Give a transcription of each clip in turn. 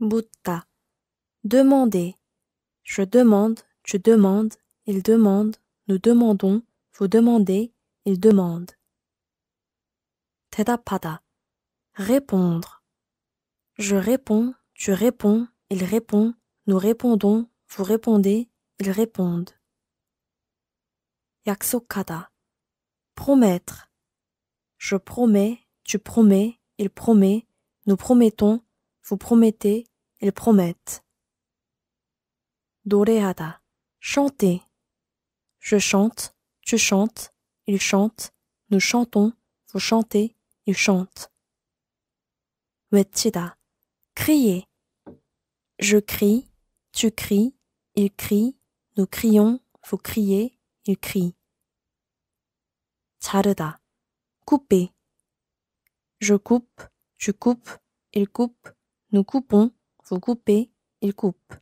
Butta. Demandez. Je demande, tu demandes, il demande, nous demandons, vous demandez, il demande. Tedapada. Répondre. Je réponds, tu réponds, il répond, nous répondons, vous répondez, ils répondent. Yaksokada. Promettre. Je promets, tu promets, il promet, nous promettons, vous promettez, ils promettent. Doreada, Chanter. Je chante, tu chantes, il chante, nous chantons, vous chantez, ils chantent. 외치다. Crier. Je crie, tu cries, il crie, nous crions, vous criez, ils crie. Couper. Je coupe, tu coupes, il coupe, nous coupons, vous coupez, il coupe.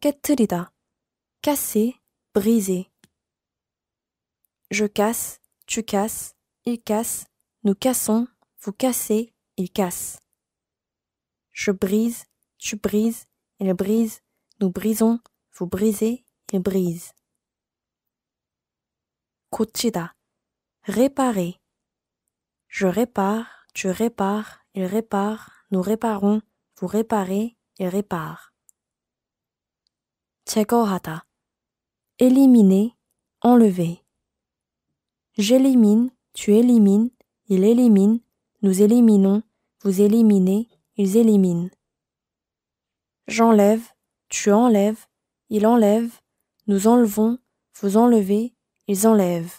KETRIDA Casser, briser. Je casse, tu casses, il casse, nous cassons, vous cassez, il casse. Je brise, tu brises, il brise, nous brisons, vous brisez, il brise. 고치다. Réparer. Je répare, tu répares, il répare, nous réparons, vous réparez, et répare. 제거하다. Éliminer, enlever. J'élimine, tu élimines, il élimine, nous éliminons, vous éliminez, ils éliminent. J'enlève, tu enlèves, il enlève, nous enlevons, vous enlevez, ils enlèvent.